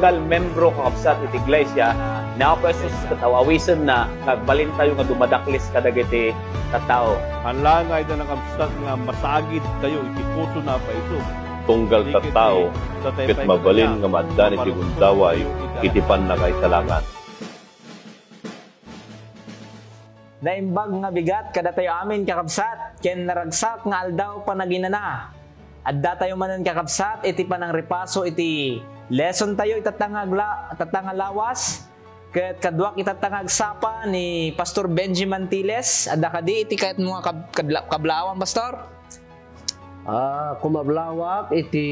tanggal membro ko sa iti iglesia na ako Jesus kataw awisan na kagbalin tayo nga dumadaklis kadagiti katao. Halangay na ng absat nga masagit tayo iti puso na pa ito. Tunggal tao, kit mabalin nga madan iti gundaway, iti panlakay salangan. Naimbag nga bigat kada tayo amin kakabsat, ken naragsak nga aldaw panaginana, at tayo manan kakapsat, iti panang repaso, iti lesson tayo, itatangag, la, itatangag lawas, Kaya't kaduak itatangag sapa ni Pastor Benjamin Tiles. Ada ka di iti kahit mga kab kablawan, Pastor? Ah, uh, kumablawak iti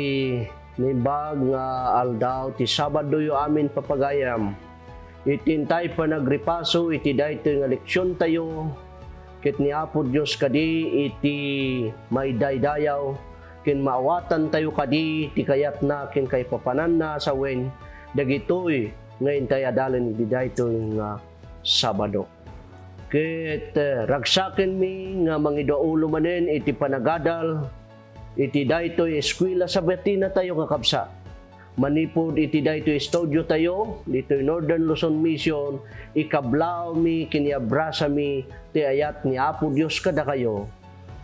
ni nga aldaw ti Sabado yo amin papagayam. Itintay pa nagripaso iti dayto nga leksyon tayo. Kit ni Apo Dios kadi iti may daydayaw akin maawatan tayo kadi, ti kayat na akin kay papanan na sa wen, dagitoy, ngayon tayo adalin di dahito yung ah, Sabado. Kit uh, eh, ragsakin mi nga mangidaulo manen iti panagadal, iti dahito eskwela sa Betina tayo nga kapsa. Manipod iti dahito studio tayo, dito Northern Luzon Mission, ikablao mi, kiniabrasa mi, ti ayat ni Apo Dios kada kayo,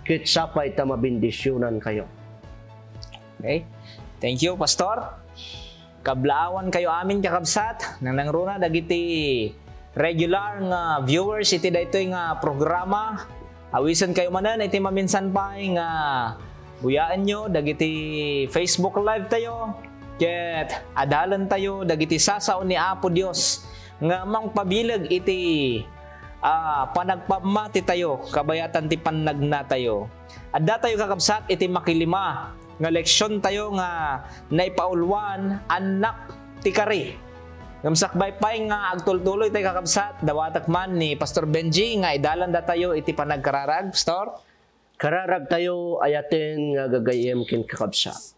kit sapay ta tamabindisyonan kayo. Okay? Thank you, Pastor. Kablawan kayo amin kakabsat nang nangruna dagiti regular nga viewers iti daytoy nga programa. Awisan kayo manan iti maminsan pa nga buyaan nyo dagiti Facebook live tayo. Ket adalan tayo dagiti sasao ni Apo Dios nga mang pabilag iti uh, panagpamati tayo kabayatan ti tayo. Adda tayo kakabsat iti makilima nga leksyon tayo nga naipaulwan anak ti kari. Ngamsakbay pa nga agtultuloy tayo kakabsat, dawatak man ni Pastor Benji nga idalan da tayo iti panagkararag, Pastor? Kararag tayo ayaten nga gagayem kin kakabsat.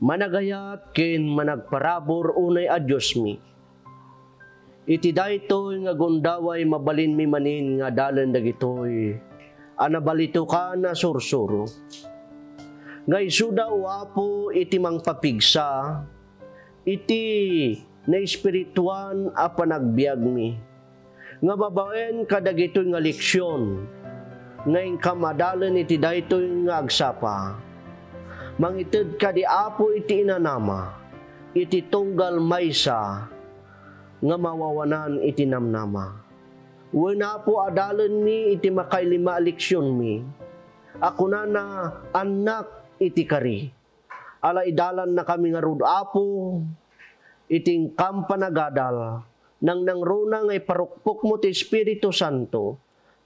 Managayat kin managparabor unay a Diyos mi. Iti daytoy nga gundaway mabalin mi manin nga dalan dagitoy anabalito ka na sursuro. Gaysuda o apo iti papigsa, iti na espirituan a panagbiag mi. Nga babaen kadagitoy nga leksyon, ngayon kamadalen iti daytoy nga agsapa. Mangited ka di apo iti inanama, iti tunggal maysa, nga mawawanan iti namnama. Wena po adalan mi iti makailima leksyon mi. Ako na na anak iti kari. Ala idalan na kami nga rod apo, iting kampanagadal, nang nangruna ngay parukpok mo ti Espiritu Santo,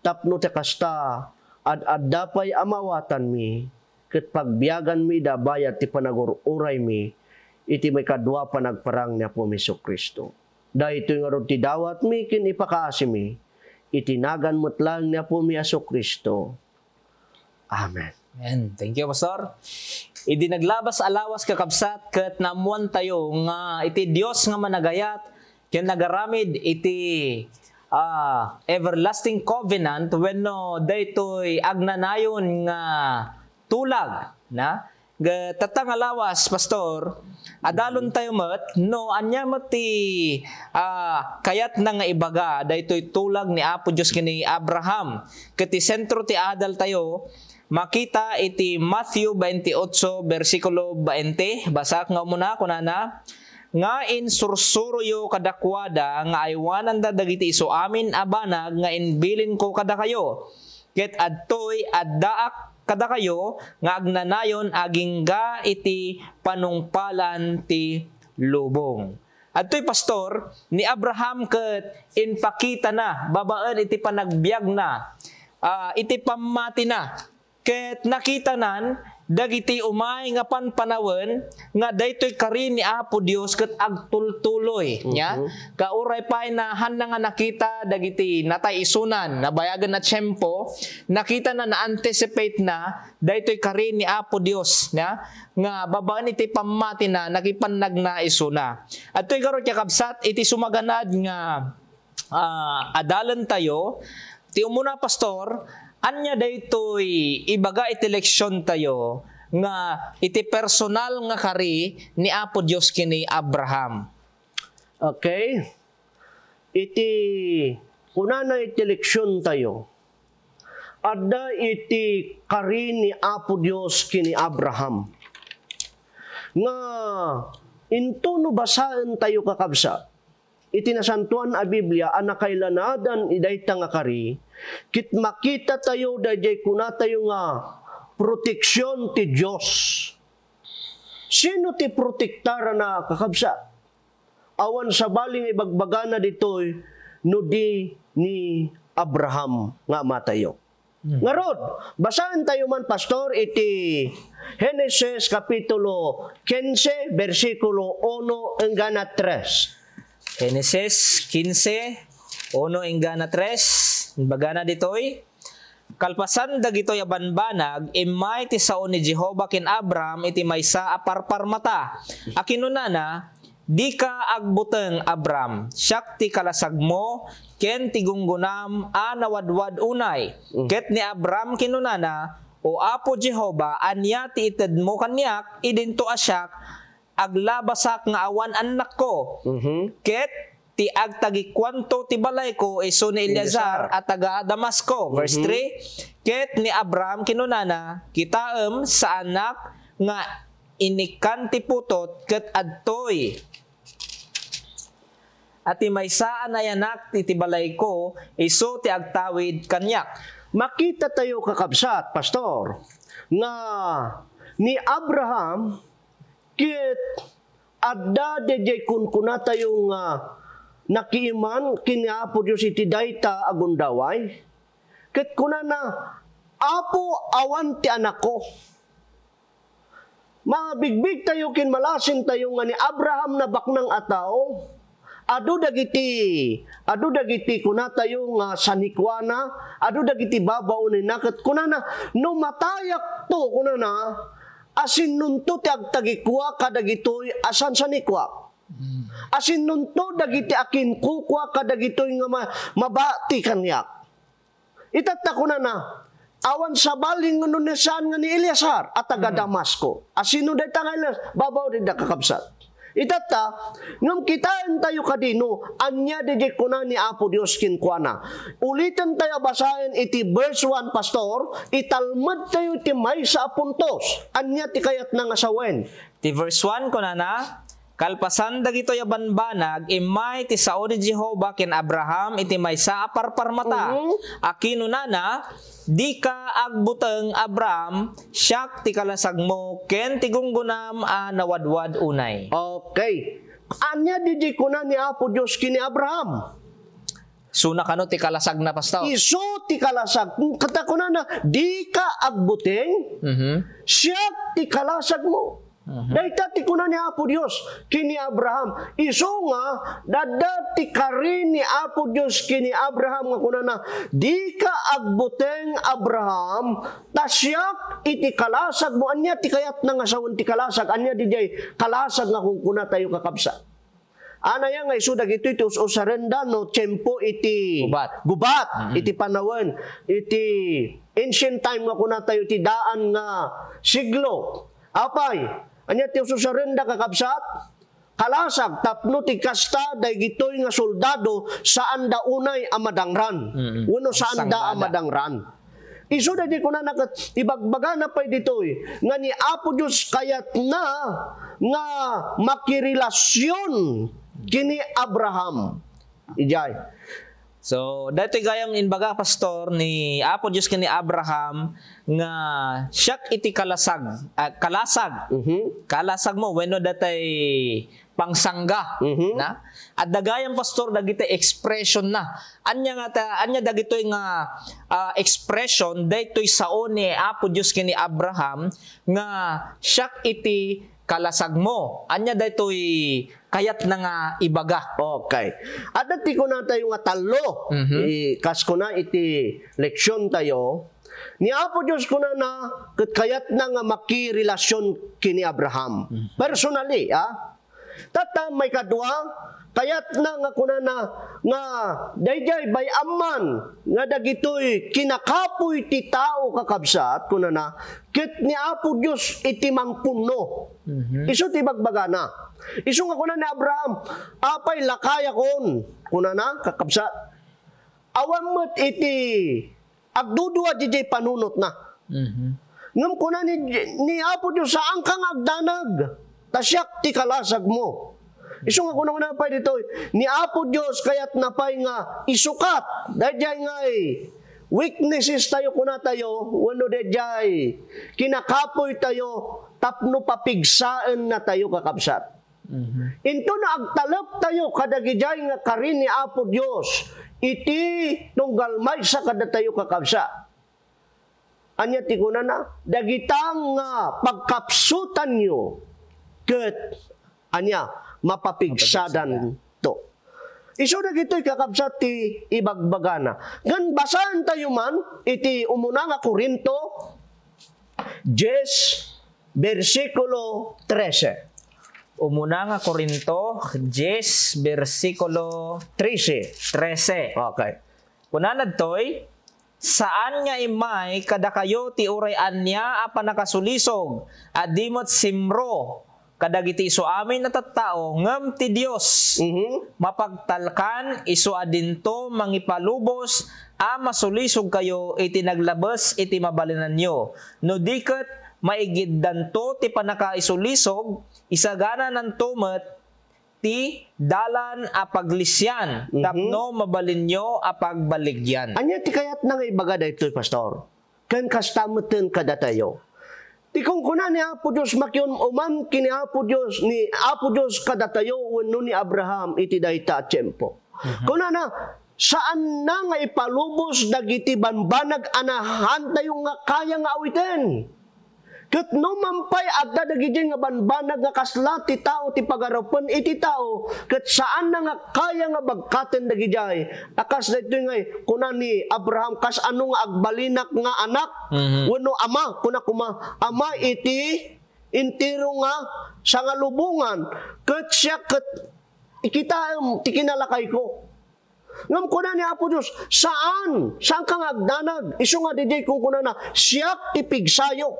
tapno ti kasta, at addapay amawatan mi, ket pagbiagan mi da bayat ti panagururay mi, iti may kadwa pa nagparang niya po Miso Kristo. Dahil ito yung ti dawat mi, kin ipakaasi mi, itinagan mo't lang niya po mi Aso Kristo. Amen. Ayan, thank you, Pastor. Idi naglabas alawas kakabsat kat namuan tayo nga iti Dios nga managayat ken nagaramid iti uh, everlasting covenant wenno daytoy agnanayon nga tulag na tatang alawas pastor adalon tayo met no anya mati uh, ah, kayat na nga ibaga daytoy tulag ni Apo Dios kini Abraham ket sentro ti adal tayo makita iti Matthew 28 versikulo 20 basak nga muna kuna na nga insursuryo kadakwada nga aywanan da dagiti iso amin abanag nga inbilin ko kada kayo ket adtoy addaak kada kayo nga agnanayon aging ga iti panungpalan ti lubong adtoy pastor ni Abraham ket inpakita na babaen iti panagbiag na uh, iti pamati na Ket nakita nan, dagiti umay nga panpanawen nga daytoy karin ni Apo Dios ket agtultuloy mm-hmm. nya kauray pa na handa nga nakita dagiti natay isunan nabayagan na tiempo nakita na na anticipate na daytoy karin ni Apo Dios nya nga babaan iti pamati na nakipanag na isuna adtoy garo kabsat iti sumaganad nga uh, adalan tayo ti umuna pastor Anya daytoy ibaga iti leksyon tayo nga iti personal nga kari ni Apo Dios kini Abraham. Okay? Iti kuna na iti leksyon tayo. Adda iti kari ni Apo Dios kini Abraham. Nga into basaan tayo kakabsa. Itinasantuan a Biblia anakailanad an idayta nga kari Kit makita tayo dayjay kuna tayo nga proteksyon ti Dios. Sino ti protektara na kakabsa? Awan sa baling ibagbagana ditoy no di ni Abraham nga matayo. Hmm. Ngarod, basahin tayo man pastor iti Genesis kapitulo 15 bersikulo 1 hanggang 3. Genesis 15 Uno ingana tres, bagana ditoy, kalpasan dagitoy abanbanag, imay ti sao ni Jehova kin Abram iti maysa aparparmata. Akinunana, di ka agbuteng Abram, siyak ti kalasag mo, ken ti gunggunam anawadwad unay. Mm. Ket ni Abram kinunana, o Apo Jehova, anya ti ited mo kanyak, idinto asyak, aglabasak nga awan anak ko. Mm-hmm. Ket ti agtagi kwanto ti balay ko iso e ni Eleazar at taga Damasco. Verse mm-hmm. 3, Ket ni Abraham kinunana, kitaem sa anak nga inikanti putot ket adtoy. At may saan ay anak ti titibalay ko, iso ti agtawid kanyak. Makita tayo kakabsat, pastor, nga ni Abraham kit adda dejay kun kunata yung uh, nakiiman kiniapo Diyos iti dayta agundaway. Ket kuna na apo awan ti anak ko. Mabigbig tayo kinmalasin tayo nga ni Abraham na baknang ataw, adu dagiti, adu dagiti kuna tayo nga sanikwana, adu dagiti babaw ni nakat kuna na, no matayak to kuna na, asin nunto ti agtagikwa kadagitoy asan sanikwa Mm. Asin nunto dagiti akin kukwa kadagitoy nga ma, mabati kanyak. Itatta ko na na, awan sa baling nga nunesan nga ni Eliasar at taga mm. Damasco. Asino day tanga Elias, babaw din kakabsat. Itata, ngam kitaan tayo kadino, anya digi ko na ni Apo Dios kinkwana. Ulitan tayo basahin iti verse 1, Pastor, italmad tayo ti may sa apuntos, anya ti kayat na nga sawen. Ti verse 1 ko na na, Kalpasan dagito ya banbanag imay ti sao ni Jehova ken Abraham iti maysa aparparmata. Mm-hmm. Akino nana di ka agbuteng Abraham syak ti kalasag mo ken tigunggunam a ah, nawadwad unay. Okay. Anya di ko na ni Apo Dios kini Abraham. Suna kano ti kalasag na pastaw. Isu ti kalasag. Katakunan na di ka agbuteng mm -hmm. siyak ti kalasag mo Uh-huh. Daitati ni Apo Dios kini Abraham. Isunga dadati karini ni Apo Dios kini Abraham nga kunana di ka agbuteng Abraham tasyak iti kalasag mo anya ti kayat na nga sawon ti kalasag anya di kalasag nga kung kuna tayo kakabsa. Anaya nga isu dagito iti usarenda no tempo iti gubat, gubat mm-hmm. iti panawen iti ancient time nga kuna tayo ti daan nga siglo. Apay, Anya ti ususarenda kakabsat, kalasag tapno ti kasta day gitoy nga soldado saan da unay amadangran mm-hmm. uno saan da amadangran iso da di ko na ibagbaga na pay ditoy nga ni Apo Dios kayat na nga makirelasyon kini Abraham ijay So, dati gayam inbaga pastor ni Apo Dios ni Abraham nga siyak iti kalasag, uh, kalasag. Mm-hmm. Kalasag mo wenno datay pangsangga mm-hmm. na. At dagayam pastor dagiti expression na. Anya nga ta, anya dagitoy nga uh, expression daytoy sao ni Apo Dios ni Abraham nga siyak iti kalasag mo. Anya daytoy kayat na nga ibaga. Okay. At dati ko na tayo nga talo. Mm-hmm. Ikas ko na iti leksyon tayo. Ni Apo Diyos ko na na kayat na nga makirelasyon kini Abraham. Mhm. Personally, ah. Tata may kadwa, Kayat na nga kuna na nga dayjay bay amman nga dagitoy kinakapoy ti tao kakabsat kuna na ket ni Apo Dios iti mangpuno. Mm-hmm. Isu ti bagbagana. Isu nga kuna ni Abraham apay lakay akon kuna na kakabsat. Awan met iti agdudua di panunot na. Mm-hmm. Ngam kuna ni, ni Apo Dios saan kang agdanag? Tasyak ti kalasag mo. Isong ako nang napay dito, ni Apo Diyos kaya't napay nga isukat. Dadyay nga eh. Weaknesses tayo kuna tayo, wano dadyay. Eh, kinakapoy tayo, tapno papigsaan na tayo kakabsat. Mm-hmm. Ito na agtalap tayo kadagijay nga karin ni Apo Dios iti tunggal may sa kada tayo kakabsa. Anya ti na dagitang nga uh, pagkapsutan nyo, ket, anya, mapapigsadan to. Iso na gito'y kakabsat ti ibagbagana. Gan basaan tayo man, iti umuna nga Korinto, Jes, versikulo 13. Umuna nga Korinto, Jes, versikulo 13. 13. Okay. Kunanad to'y, saan nga imay kada kayo ti urayan niya apan nakasulisog, adimot simro, kadagiti iso amin natattao ngam ti Dios mm-hmm. mapagtalkan iso adinto mangipalubos a masulisog kayo iti naglabas iti mabalinan nyo no diket maigiddanto ti panakaisulisog isagana nan tumet ti dalan a paglisyan mm-hmm. tapno mabalinyo a pagbaligyan anya ti kayat nga ibaga daytoy pastor ken kastamutin kadatayo Tikong kuna ni Apo Dios makyon uman kini Apo Dios ni Apo Dios kadatayo wenno ni Abraham iti dayta tiempo. mm Kuna na saan na nga ipalubos dagiti banbanag anahan tayo nga kaya nga awitin. Kat no mampay adda dagiti nga banbanag nga kasla ti tao ti pagarapan iti tao kat saan na nga kaya nga bagkaten dagijay akas daytoy ngay kunani Abraham kas ano nga agbalinak nga anak mm-hmm. wano ama kuna kuma ama iti intiro nga sa nga lubungan kat siya kat ikita um, tikinalakay ko Ngam ko na ni Apo Diyos, saan? Saan kang agdanag? Iso nga DJ kung kuna na, siyak tipigsayo.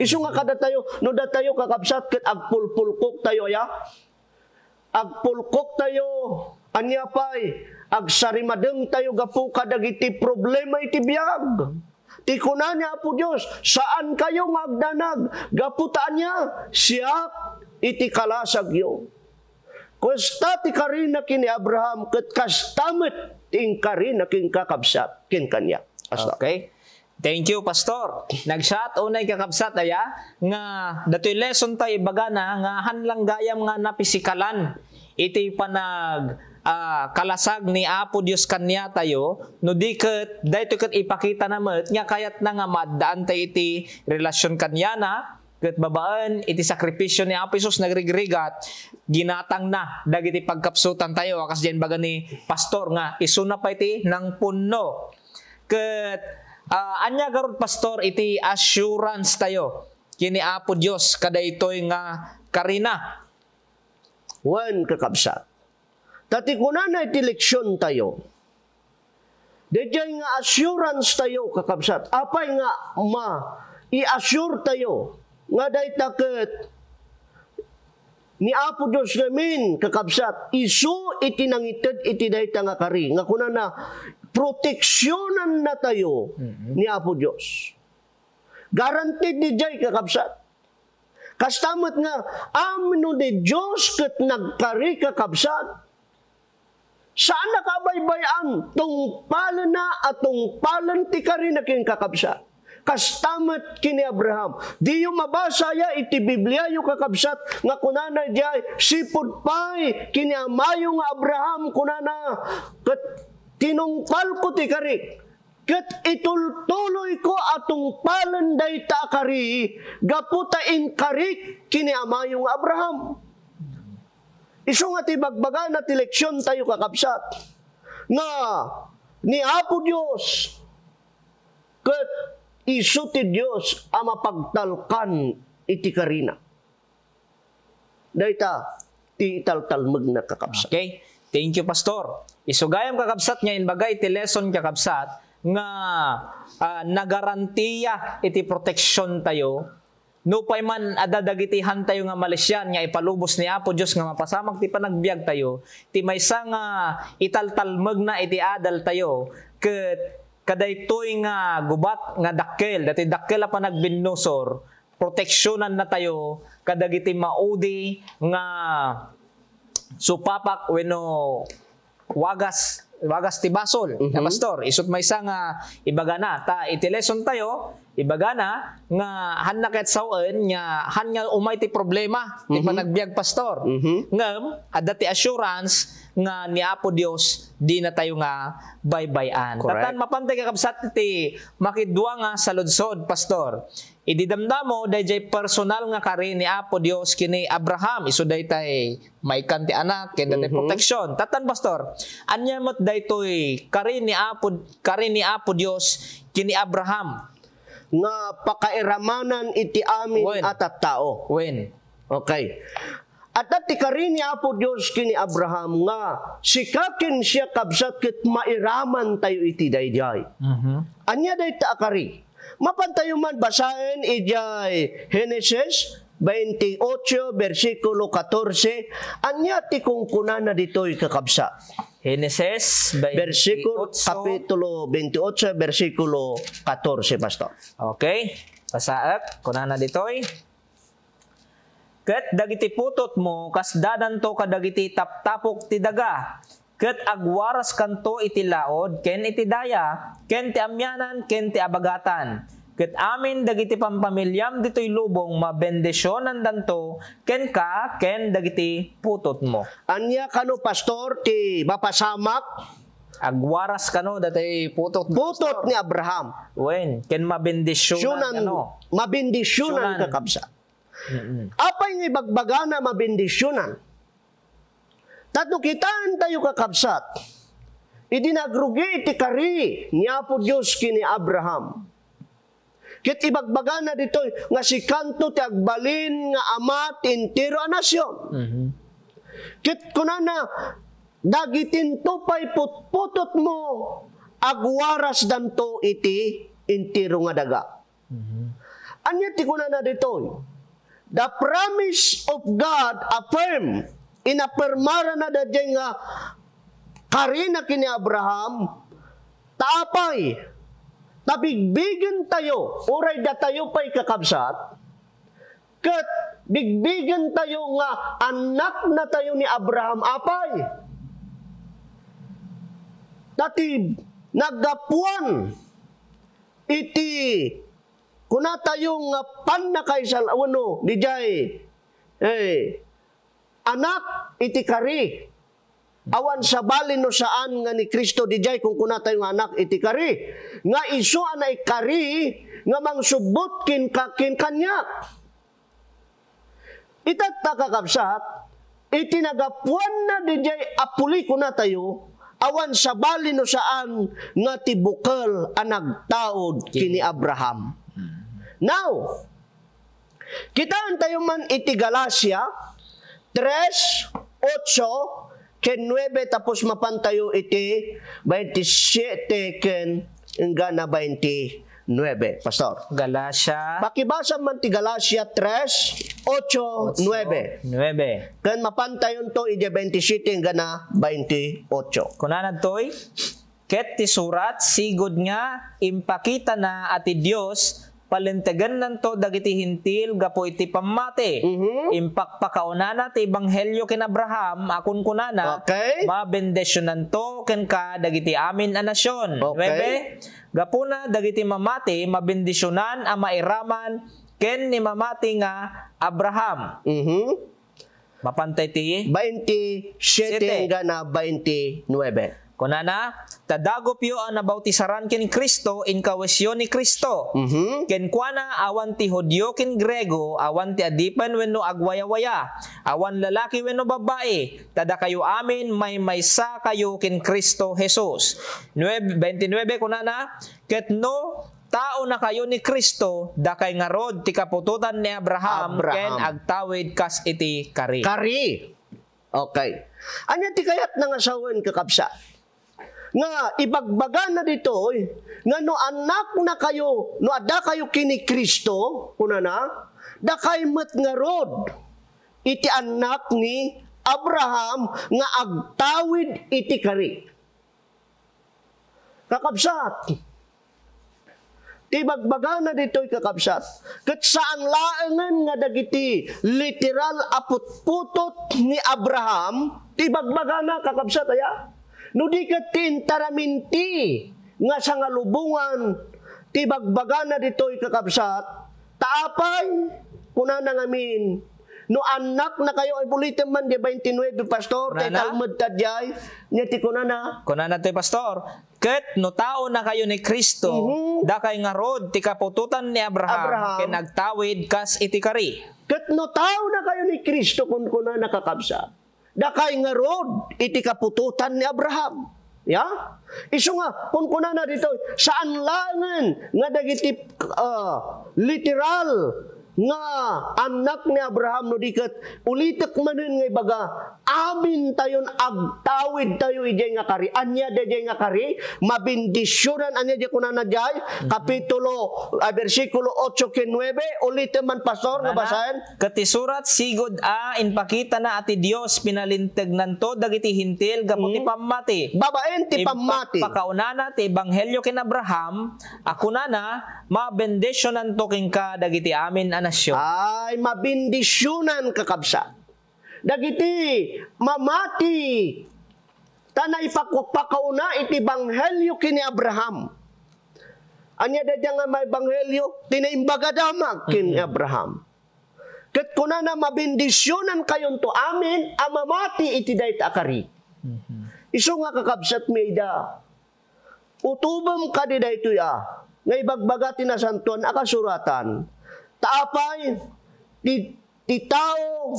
Isyong nga kada tayo, no da tayo kakabsat ket agpulpulkok tayo ya. Agpulkok tayo anya pay agsarimadeng tayo gapu kadagiti problema iti biyag. Ti kunanya po Dios, saan kayo ngagdanag? Gaputaan niya siya iti kalasag yo. Kusta ti karina kini Abraham ket kastamet ting karina king kakabsat kin kanya. Asta. Okay. Thank you, Pastor. Nag-shot unay kakabsat aya ah, nga datoy lesson tay na nga hanlang gayam nga napisikalan iti panag uh, kalasag ni Apo Dios kanya tayo no diket dayto ket ipakita namet nga kayat na nga maaddaan tay iti relasyon kanya na ket babaan iti sakripisyo ni Apo Isus nagrigrigat ginatang na dagiti pagkapsutan tayo akas diyan baga ni pastor nga isuna pa iti ng punno ket uh, anya karod pastor iti assurance tayo kini Apo Dios kadaytoy nga karina wan kakabsat tati kunana iti leksyon tayo Dito'y nga assurance tayo, kakabsat. Apay nga ma, i-assure tayo nga day takit ni Apo Diyos namin, kakabsat, isu itinangited iti day tangakari. Nga kuna na, proteksyonan na tayo mm-hmm. ni Apo Diyos. Guaranteed ni Jay kakabsat. Kastamot nga, amino ni Diyos kat nagkari kakabsat. Saan nakabaybayan tungpalan na at tungpalan ti kari na king kakabsat? kastamat kini Abraham. Di yung mabasa ya iti Biblia yung kakabsat nga kunana diya sipod pay kini amayo nga Abraham kunana kat tinungpal ko ti kari. Kat itultuloy ko atong palanday ta kari, gaputain kari kini amayong Abraham. Iso nga ti bagbaga na ti leksyon tayo kakabsat. Nga, ni Apo Dios kat iso ti Dios a mapagtalkan iti karina. Dayta, ti italtalmag na kakabsat. Okay. Thank you, Pastor. Isugayam kakabsat niya, inbaga iti lesson kakabsat, nga uh, nagarantiya iti protection tayo, no pay man adadagitihan tayo nga Malaysian, nga ipalubos ni Apo Dios nga mapasamag ti panagbiag tayo, ti maysa nga italtalmeg na iti adal tayo, ket kadaytoy nga gubat nga dakkel, dati dakkel pa nagbinnusor, proteksyonan na tayo, kadagiti maudi nga So papak wenno wagas wagas ti basol mm-hmm. na pastor isut may isa nga ibaga na ta iti lesson tayo ibaga na nga han naket sawen nga han nga umay ti problema mm-hmm. ti mhm. panagbiag pastor mm-hmm. ngem adda ti assurance nga ni Apo Dios di na tayo nga baybayan. Tatan mapantay ka kabsat iti makidwa nga sa ludsod pastor. Ididamdamo dayjay personal nga kari ni Apo Dios kini Abraham isu daytay may ti anak ken daytay mm-hmm. protection. Tatan pastor, anya met daytoy kari ni Apo kari ni Apo Dios kini Abraham nga pakairamanan iti amin When? at tao. When? Okay. At at ni apo Dios kini Abraham nga sikakin siya kabsat ket mairaman tayo iti dayjay. Uh-huh. Mm-hmm. Anya day ta akari. Mapantayo man basahin ijay Genesis 28 versikulo 14 anya ti kuna na ditoy kakabsa. Genesis 28. Versikulo, kapitulo 28, versikulo 14, Pastor. Okay. Pasaat, kuna na ditoy. Ket dagiti putot mo, kasdadan to kadagiti taptapok ti daga. Ket agwaras kanto iti laod, ken iti daya, ken ti amyanan, ken ti abagatan. Ket amin dagiti pampamilyam ditoy lubong mabendisyonan danto ken ka ken dagiti putot mo. Anya kano pastor ti mapasamak agwaras kano dati putot putot ni Abraham. Wen ken mabendisyonan kano. Mabendisyonan ka kakabsa. Apay ni ibagbaga na mabendisyonan. Tatlo kitaan tayo kakabsat. Idinagrugi iti kari ni Apo Diyos kini Abraham. Kit ibagbaga na dito nga si kanto ti agbalin nga ama ti entero anasyon. Mm-hmm. Kit kunana dagitin tupay putputot mo agwaras danto iti entero nga daga. Mm-hmm. Anya ti kunana dito'y? the promise of God affirm inapirmara na dadyay nga karina kini Abraham taapay tabigbigan tayo uray da tayo pay kakabsat ket bigbigan tayo nga anak na tayo ni Abraham apay tatib nagapuan iti Kuna tayong uh, panakaisal awano ah, di jay. Eh, anak itikari. Awan sa bali no saan nga ni Kristo di kung kuna tayong anak itikari. Nga iso na ikari nga mangsubot kin kakin kanya. Itatakakabsat, itinagapuan na di apuli kuna tayo awan sa bali no saan nga tibukal anagtaod kini Abraham. Now, kitaan tayo man iti Galacia 3, 8, ken 9, tapos mapantayo iti 27, ken nga na 29. Pastor. Galacia. Pakibasa man ti Galacia 3, 8, 9. 9. Kan mapantayon to iti 27, nga na 28. Kunanan to'y, ket ti surat, sigod nga, impakita na ati Dios palintagan nanto dagiti hintil gapo iti pamate. Mm-hmm. Impakpakaunana ti ebanghelyo ken Abraham akun kunana. Okay. Mabendesyon nanto ken ka dagiti amin a nasyon. Okay. 9. Gapuna dagiti mamati mabendisyonan a mairaman ken ni mamati nga Abraham. Mm-hmm. Mapantay ti? 27 nga na 29. Kunana, tadagop yo ang nabautisaran kin Kristo in kawesyon ni Kristo. Mm-hmm. Ken kuana awan ti Hudyo kin Grego, awan ti adipan wenno agwayawaya, awan lalaki wenno babae, tada kayo amin may maysa kayo kin Kristo Jesus. 9, 29 kunana, ket no tao na kayo ni Kristo dakay nga rod ti kapututan ni Abraham, Abraham. ken agtawid kas iti kari. Kari. Okay. Anya ti kayat nga asawen kakapsa? nga ibagbaga na dito nga no anak na kayo no ada kayo kini Kristo kuna na da kay met nga rod iti anak ni Abraham nga agtawid iti kari kakabsat ti bagbaga na dito'y kakabsat ket saan laengen nga dagiti literal putot ni Abraham ti bagbaga na kakabsat aya No di ka tintaraminti nga sa ngalubungan, tibagbaga na dito ikakabsat, taapay, kuna na amin No anak na kayo ay bulitin man, di 29 pastor? Tay talmud tadyay, niya ti kunana. Kunana ti pastor. Ket no tao na kayo ni Kristo, mm-hmm. da kay nga rod, ti kapututan ni Abraham, Abraham. ken nagtawid kas itikari. Ket no tao na kayo ni Kristo kun kuna nakakabsa dakay nga road iti kapututan ni Abraham. Ya? Isu nga, kung kuna na dito, saan langan nga dagiti uh, literal nga anak ni Abraham no dikat ulitak manen nga ibaga amin tayon agtawid tayo ijay nga kari anya dajay nga kari mabindisyonan anya di kunan najay mm-hmm. kapitulo bersikulo ah, 8 ken 9 ulit man pastor nga basahin katisurat sigod a inpakita na ati Dios pinalintag nanto dagiti hintil gaputi mm-hmm. pamati babaen ti pamati pakaunana ti ebanghelyo ken Abraham ako na na mabendisyonan to ken ka dagiti amin ana bendisyon. Ay, mabendisyonan kakabsa. Dagiti, mamati, tanay pakupakauna iti banghelyo kini Abraham. Anya da nga may banghelyo, tinaimbagadamag kini mm-hmm. Abraham. Kat kuna na mabendisyonan kayon to amin, amamati iti dayt akari. Mm-hmm. Iso nga kakabsat may da, utubam ka di dayto ya, ah. nga ibagbaga tinasantuan akasuratan, taapay, ti, ti tao,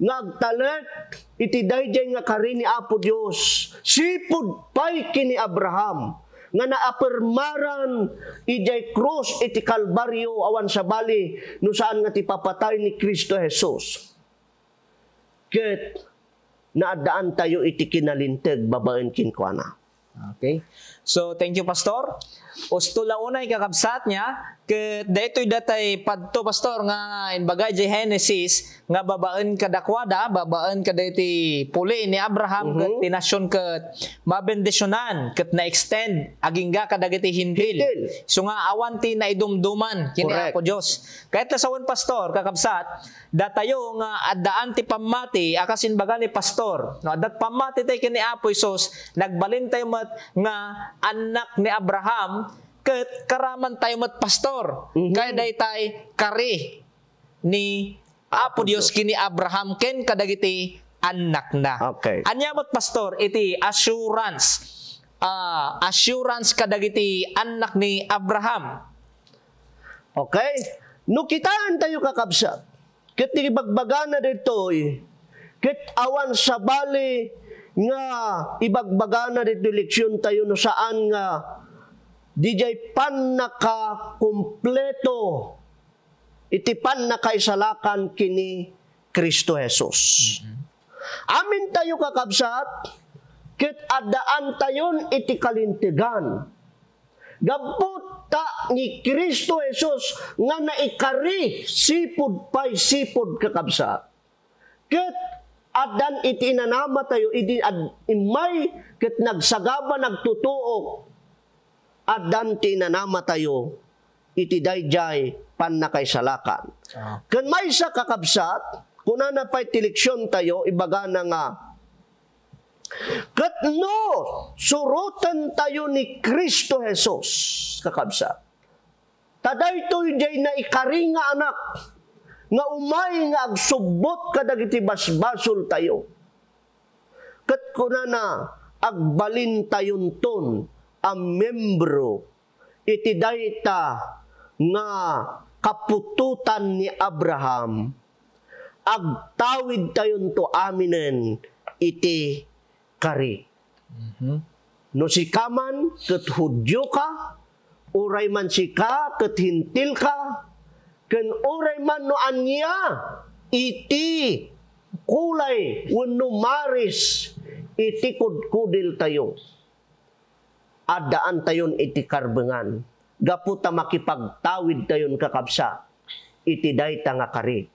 ngagtalet, iti dayjay nga kari ni Apo Dios Sipod pay kini Abraham, nga naapermaran ijay cross iti kalbaryo awan sa bali, no saan nga ti papatay ni Kristo Jesus. Ket, naadaan tayo iti kinalinteg babaen kinkwana. Okay. So, thank you, Pastor. Usto launay kakabsat niya, Ket detoy datay padto pastor nga in bagay di Genesis nga babaen kadakwada babaen kadeti puli ni Abraham mm-hmm. ket tinasyon ket mabendisyonan ket na extend agingga kadagiti hindil. hindil. So nga awan ti naidumduman kini Apo Dios. Kahit lasawan pastor kakabsat datayo nga addaan ti pamati akasin baga ni pastor. No addat pamati tay kini Apo Isos nagbalintay tayo mat nga anak ni Abraham karaman tayo mat pastor. Mm-hmm. Kaya daytay kari ni Apo Dios kini Abraham ken kadagiti anak na. Okay. Anya mat pastor iti assurance. Uh, assurance kadagiti anak ni Abraham. Okay? Nukitaan tayo kakabsa. Ket ibagbagana dito eh. Ket awan sa bali nga ibagbagana dito leksyon tayo no saan nga dijay pan naka kumpleto iti pan nakaisalakan kini Kristo Jesus. Mm-hmm. Amin tayo kakabsat, kit adaan tayon iti kalintigan. Gabot ta ni Kristo Jesus nga naikari sipod pa'y sipod kakabsat. Kit adan iti inanama tayo, iti ad, imay, kit nagsagaba nagtutuok, adanti na namatayo, iti dayjay pannakaysalakan. Ah. Kan may sa kakabsat, kuna na pa'y tiliksyon tayo, ibaga na nga, Kat no, surutan tayo ni Kristo Jesus, kakabsa. Taday to'y jay na ikaringa anak, nga umay nga agsubot kadagiti basbasol tayo. Kat kuna na, agbalin tayon ton, a membro iti dayta nga kapututan ni Abraham agtawid tayon to aminen iti kari. Mm-hmm. No si kaman ket hudyo ka uray man si ka ket hintil ka ken uray man no anya iti kulay wenno maris iti kudkudil tayo adaan tayon iti karbengan. Gapu ta makipagtawid tayon kakabsa. Iti dayta nga kari.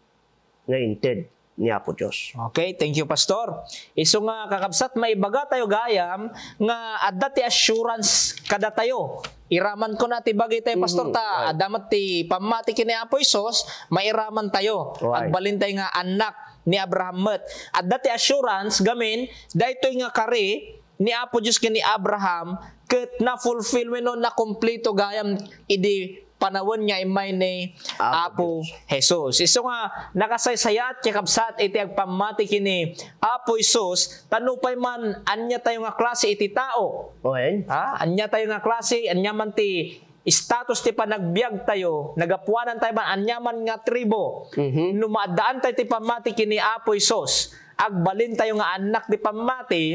Ngayon, Ted, ni Apo Diyos. Okay, thank you, Pastor. Iso eh, nga kakabsat, may baga tayo gayam nga adda ti assurance kada tayo. Iraman ko na ti bagay tayo, Pastor, mm -hmm. ta. Right. Adamat ti pamati kini Apo Isos, mairaman tayo. Right. balintay nga anak ni Abraham met. Adda ti assurance, gamin, daytoy nga kare, ni Apo Diyos kini Abraham ket na fulfill no na kompleto gayam idi panawon nga imay ni Apo Jesus. Iso nga nakasaysayat kay kabsat iti agpamati kini Apo Jesus tanupay man anya tayo nga klase iti tao. Okay. Ha? Anya tayo nga klase anya man ti status ti panagbiag tayo, nagapuanan tayo man man nga tribo, mm-hmm. numadaan tayo ti pamati kini Apo Sos, agbalin tayo nga anak ti pamati,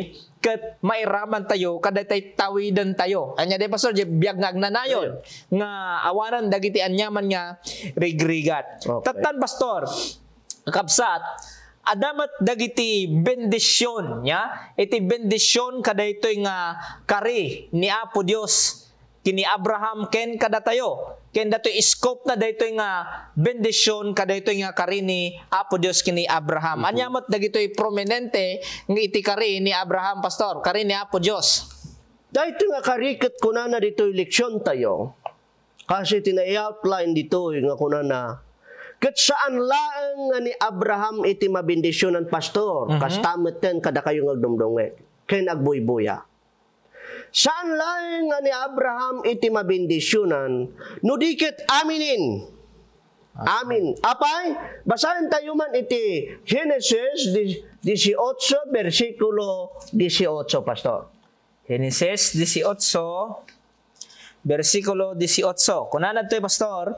kat mairaman tayo kada tay tawidan tayo anya day pastor biyag nagnanayon yeah. nga awaran dagiti anyaman nga rigrigat okay. tatan pastor kapsat adamat dagiti bendisyon nya iti bendisyon kadaytoy nga kari ni Apo Dios kini Abraham ken kada tayo ken dato scope na daytoy nga bendisyon kada itoy nga karini Apo Dios kini Abraham mm-hmm. anyamat dagitoy prominente nga iti karini ni Abraham pastor karini Apo Dios daytoy nga kariket kuna na ditoy leksyon tayo kasi tinai-outline ditoy nga kuna na Ket saan laeng nga ni Abraham iti mabindisyon ng pastor, mm-hmm. kastamet ten kada kayo nga ngagdumdunge, ken agboy-boya Saan lang nga ni Abraham iti mabindisyonan, no dikit aminin. Amin. Apay, basahin tayo man iti Genesis 18, versikulo 18, Pastor. Genesis 18, Versikulo 18. Kunanan to'y pastor,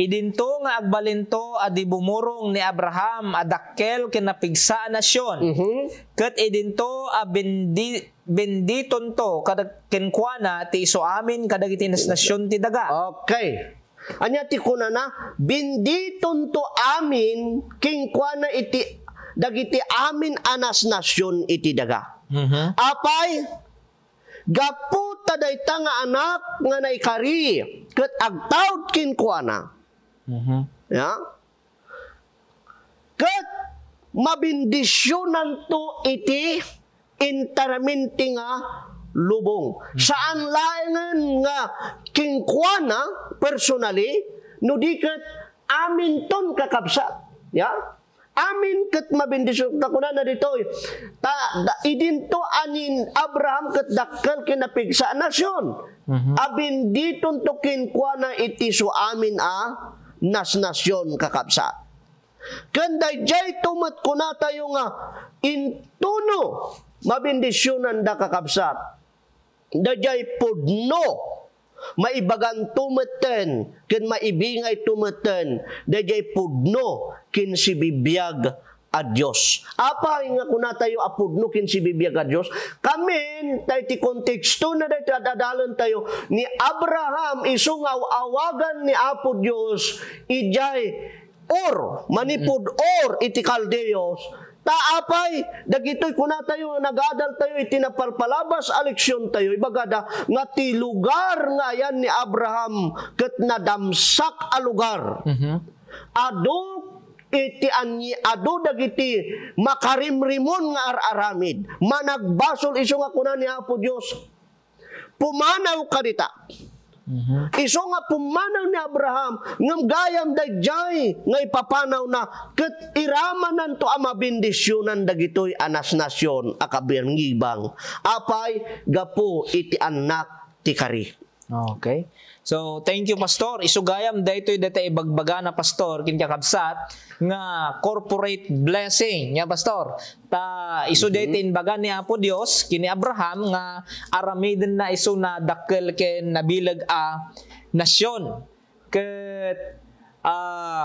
Idinto nga agbalinto adi bumurong ni Abraham adakkel kinapigsa nasyon. Mm-hmm. Kat idinto a bendi, benditon to kadag kinkwana ti iso amin kadagiti nasyon ti daga. Okay. Anya ti kuna na, binditon to amin kinkwana iti dagiti amin anas nasyon iti daga. Mm-hmm. Apay, Gaputa day tanga anak nga naikari ket agtawd kinkuana. Mm-hmm. Ya. Ket mabindisyonan to iti interminti nga lubong. Mhm. Saan laingan nga kinkuana personally no diket amin ton kakabsa. Ya. Amin kat mabindisyon ta kuna na dito. Eh. Ta da, idinto anin Abraham kat dakkel kinapigsa nasyon. Mm-hmm. Abin diton tukin kwa na iti so amin a nas nasyon kakapsa. Ken jay tumat kuna tayo nga intuno mabindisyonan da kakapsat. Dajay pudno maibagan tumeten ken maibingay tumaten, dayjay pudno kin si bibiyag a Dios. Apa nga kuna tayo apudno kin si bibiyag a Dios, kamin tayo ti konteksto na dayo dadalon tayo ni Abraham isungaw awagan ni Apo Dios ijay or manipud or iti Kaldeos taapay dagitoy kuna tayo nagadal tayo itinapalpalabas aleksyon tayo ibagada nga ti lugar nga yan ni Abraham ket nadamsak a lugar mm-hmm. ado iti anyi ado dagiti makarimrimon nga araramid managbasol iso nga kuna ni Apo Dios pumanaw kadita Mm-hmm. Iso nga pumanaw ni Abraham ng gayam dayjay nga ipapanaw na ket iramanan to ama bendisyonan dagitoy anas nasyon akabirngibang apay gapo iti anak ti kari. Okay. So, thank you, Pastor. Isugayam daytoy data ibagbaga na, Pastor, kinkakabsat, nga corporate blessing, nga, Pastor. Ta, iso mm -hmm. baga ni Apo Dios kini Abraham, nga aramidin na iso na dakkel ken nabilag a nasyon. Ket, ah, uh,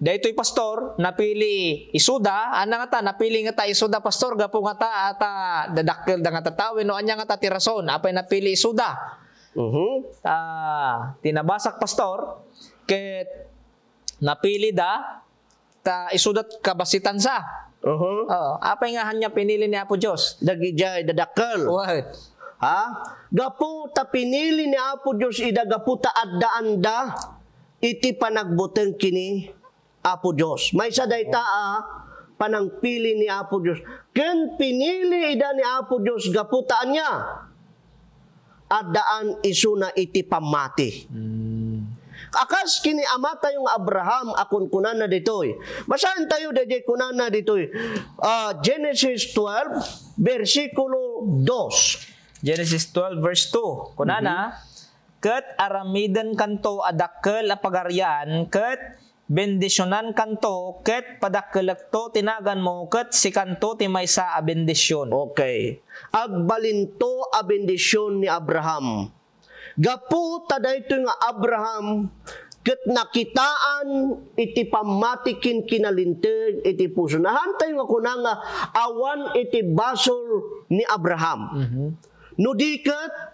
daytoy pastor napili isuda ana nga ta napili nga ta isuda pastor gapo nga ta ata dadakkel da nga tatawin no anya nga ta tirason apay napili isuda Mm-hmm. Ta, tinabasak pastor, ket napili da, ta isudat kabasitan sa. Uh-huh. Oh, apay nga hanya pinili ni Apo Diyos. Dagidya idadakal. What? Ha? Gapu ta pinili ni Apo Diyos ida gapu ta adda anda iti panagbuteng kini Apo Diyos. May sa dayta a ah, panangpili ni Apo Diyos. Ken pinili ida ni Apo Diyos gaputaan niya adaan isuna iti pamati. Hmm. Akas kini ama tayong Abraham akun kunan na ditoy. Basahan tayo dede kunan na ditoy. Uh, Genesis 12 bersikulo 2. Genesis 12 verse 2. Kunana mm-hmm. ket aramidan kanto adakkel apagaryan ket bendisyonan kanto ket padakelekto tinagan mo ket si kanto ti maysa a bendisyon. Okay. Agbalinto a bendisyon ni Abraham. Gapu ta tadayto nga Abraham ket nakitaan iti pamatikin kinalinteg iti puso. Nahantay nga kuna nga awan iti basol ni Abraham. Mm-hmm. No diket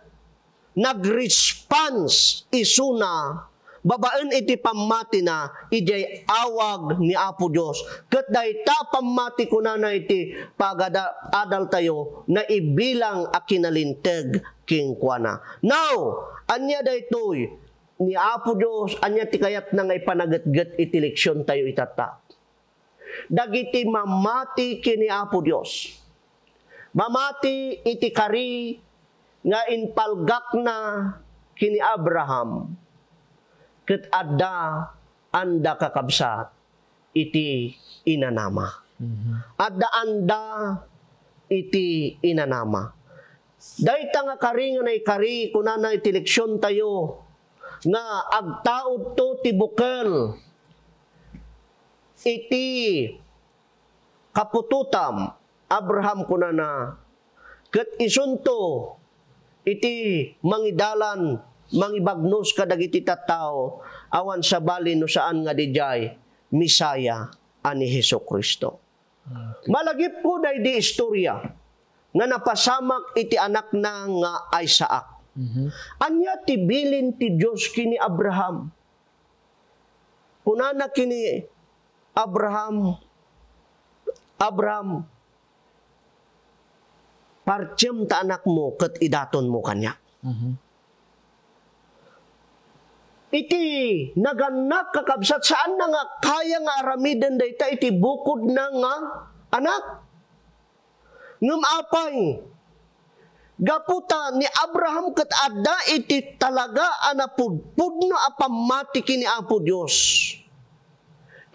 response isuna babaen iti pamati na, ijay awag ni Apo Diyos. Kat dahi ta pamati ko na na iti pagadal tayo na ibilang akinalinteg kingkwana. Now, anya daytoy ni Apo Diyos, anya tikayat na ngay panagatgat iti leksyon tayo itata. Dagiti mamati kini Apo Diyos. Mamati iti kari nga inpalgak na kini Abraham ket adda anda kakabsat iti inanama. Mm-hmm. Adda anda iti inanama. Dayta nga kari nga nay kari kunana iti leksyon tayo nga agtaod to ti bukel iti kapututam Abraham kunana ket isunto iti mangidalan mangibagnos ka dagiti tattao awan sa bali no saan nga dijay Misaya ani Hesus Kristo. Okay. Ah. Malagip ko day di istorya nga napasamak iti anak na nga Isaac. Mm-hmm. Anya tibilin ti Dios kini Abraham. Kunana kini Abraham Abraham parcem ta anak mo ket idaton mo kanya. Mm-hmm iti naganak kakabsat saan na nga kaya nga aramiden dayta iti bukod na nga anak ngem apay gaputa ni Abraham ket adda iti talaga anapudpudno apamati kini Apo Dios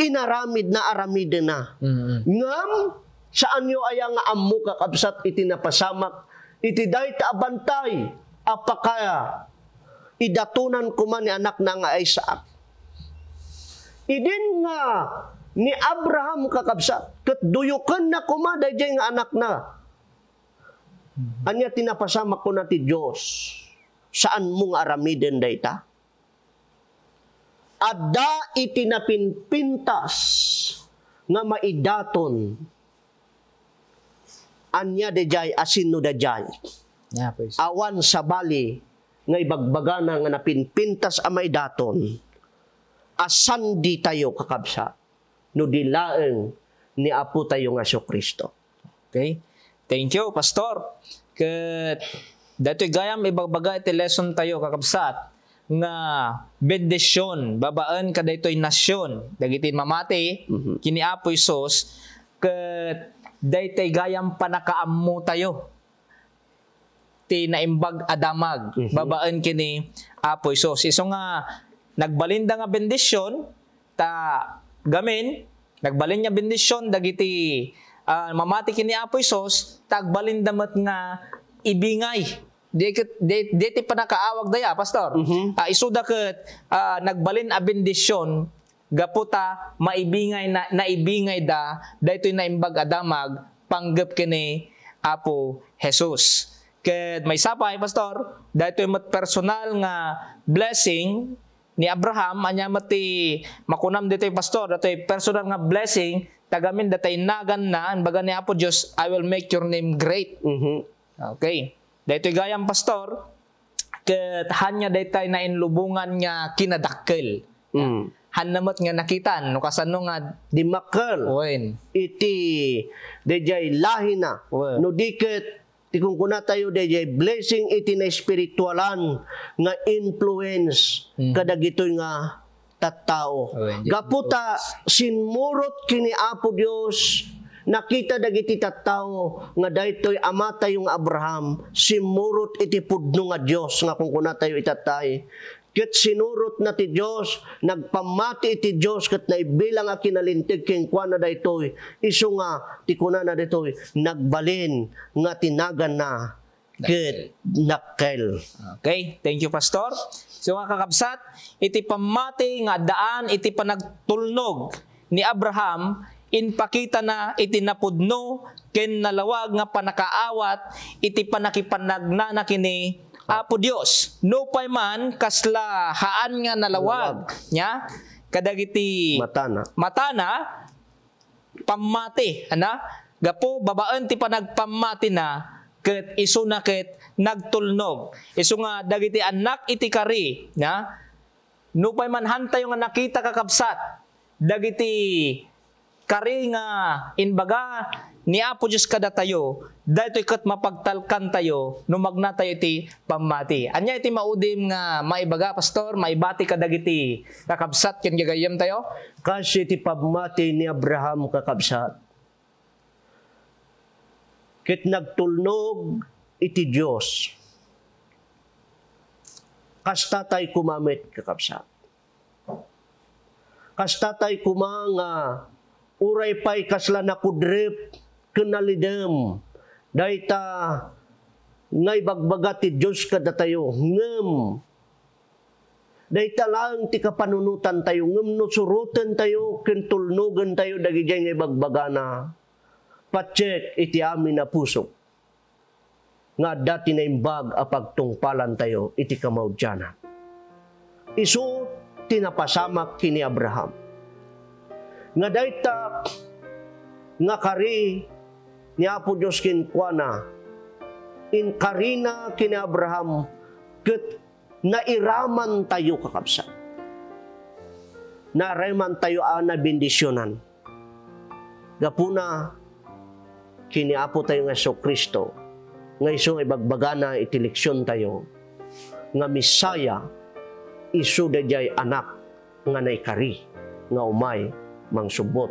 inaramid na aramiden na mm-hmm. ngem saan yo aya nga ammo kakabsat iti napasamak iti dayta abantay apakaya idatunan ko man ni anak na nga Isaac. Idin nga ni Abraham kakabsa, kat duyukan na kuma dyan nga anak na. Anya tinapasama ko na ti Diyos, saan mong aramiden dayta? Ada itinapinpintas nga maidaton anya dejay asino dejay. Yeah, please. Awan sa bali nga ibagbaga na nga napinpintas amay daton. Asan di tayo kakabsa? No dilaeng ni Apo tayo nga so Kristo. Okay? Thank you, Pastor. Kat dati gayam ibagbaga iti lesson tayo kakabsat nga bendisyon babaan kada ito'y nasyon dagiti mamati mm-hmm. kini Apo Isos kat daytay gayam panakaammo tayo ti naimbag adamag mm-hmm. babaan kini apoy sos iso nga nagbalinda nga bendisyon ta gamen nagbalin niya bendisyon dagiti uh, mamati kini apoy sos met nga ibingay di di, di ti panakaawag daya pastor mm-hmm. uh, ah, isuda ket uh, ah, nagbalin a bendisyon gaputa maibingay na naibingay da daytoy naimbag adamag panggap kini apo Jesus Ket may sapay, eh, Pastor, dahito yung personal nga blessing ni Abraham, anya mati makunam dito yung eh, Pastor, dito yung personal nga blessing, tagamin dito yung nagan na, baga ni Apo Diyos, I will make your name great. Mm-hmm. Okay. Dito yung gayang Pastor, ket hanya dito na inlubungan nga kinadakkel. Mm. Hanamat nga nakitan, no kasano nga dimakal. Wen. Iti, dejay lahina, Wen. no diket Ti kung kuna tayo DJ, blessing iti na espiritualan nga influence mm. kadag ito'y nga tattao. Oh, Gaputa sinmurot kini Apo Dios nakita dagiti tattao nga daytoy amata yung Abraham simurot iti pudno nga Dios nga kung kuna tayo itatay Ket sinurot na ti Dios nagpamati ti Dios ket naibilang a kinalintig ken kuana daytoy isu nga ti kuna na daytoy nagbalin nga tinagan na ket nakkel. Okay, thank you pastor. So nga kakabsat, iti pamati nga daan iti panagtulnog ni Abraham inpakita na iti napudno ken nalawag nga panakaawat iti panakipanagna na kini Apo Dios, no pay man kasla haan nga nalawag nya kadagiti matana matana pamati ana gapo babaan ti panagpamati na ket isu na ket nagtulnog isu nga dagiti anak iti kari No nupay man tayo nga nakita kakabsat dagiti kari nga inbaga ni Apo Diyos kada tayo, dahil ito'y kat mapagtalkan tayo, no magna tayo iti pamati. Anya iti maudim nga, maibaga, pastor, maibati kadagiti, kakabsat, ken gagayam tayo? Kasi iti pamati ni Abraham kakabsat. Kit nagtulnog iti Diyos. Kasta tayo kumamit kakabsat. Kasta tayo kumanga, uray pa'y kasla na kudrip, kanalidem. Dayta ngay bagbaga ti Diyos kada tayo ngem. Dayta lang ti kapanunutan tayo ngem no surutan tayo kentulnugan tayo dagiti ngay bagbaga na patsek iti amin na puso. Nga dati na imbag a pagtungpalan tayo iti kamaudyana. Isu tinapasamak kini Abraham. Nga dayta nga kari ni Apo Diyos kinkwana, in karina kini Abraham, kat nairaman tayo kakabsa. Nairaman tayo ana bendisyonan. Gapuna, kini Apo tayo nga so Kristo, nga isong ibagbagana itiliksyon tayo, nga misaya, isu da jay anak, nga naikari, nga umay, mangsubot,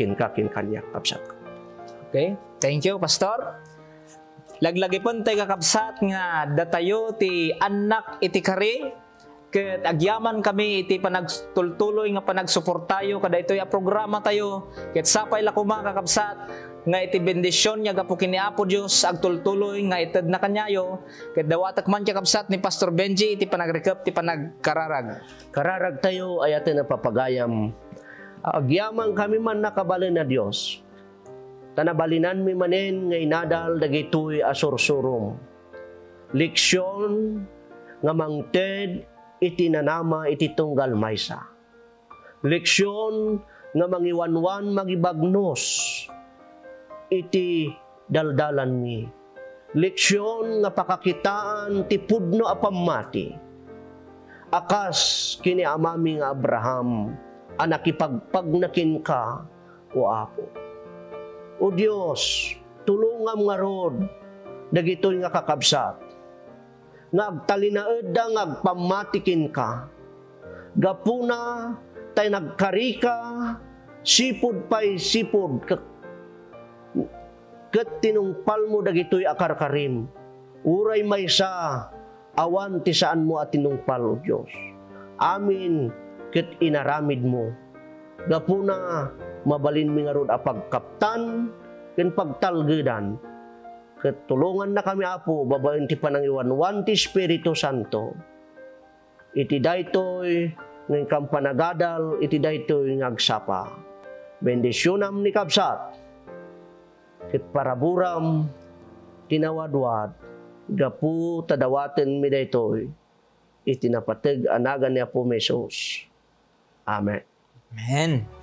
kinka kinkanya kapsat. Okay? Thank you, Pastor. Laglagi pun tayo kakabsat nga datayo ti anak iti kare. ket agyaman kami iti panagtultuloy nga panagsuportayo kada ito'y a programa tayo ket sapay la kuma kakabsat nga iti bendisyon niya gapu kini Apo Dios agtultuloy nga ited na kanyayo ket dawatak man ti kakabsat ni Pastor Benji iti panagrekep ti panagkararag kararag tayo ayaten na papagayam agyaman kami man nakabalen na Dios tanabalinan mi manen nga inadal dagitoy asursurum. Leksyon nga mangted itinanama iti tunggal maysa. Leksyon nga mangiwanwan magibagnos iti daldalan mi. Leksyon nga pakakitaan ti pudno a pamati. Akas kini amami nga Abraham, anakipagpagnakin ka o apo. O Dios, tulungan nga rod, dagito nga kakabsat. Nga na da nga agpamatikin ka. Gapuna, tay nagkarika, sipod pa'y sipod, kat tinungpal mo dagito'y akarkarim. Uray may sa, awan ti saan mo at tinungpal, O Diyos. Amin, kat inaramid mo. Gapuna, mabalin mi nga rod a pagkaptan ken pagtalgedan ket Katulungan na kami, Apo, babayin ti panangiwanwan ti Espiritu Santo. Iti daytoy ng kampanagadal, iti daytoy ng agsapa. Bendisyonam ni Kabsat, kit paraburam, tinawadwad, gapu tadawaten mi daytoy, iti napateg anagan ni Apo Mesos. Amen. Amen.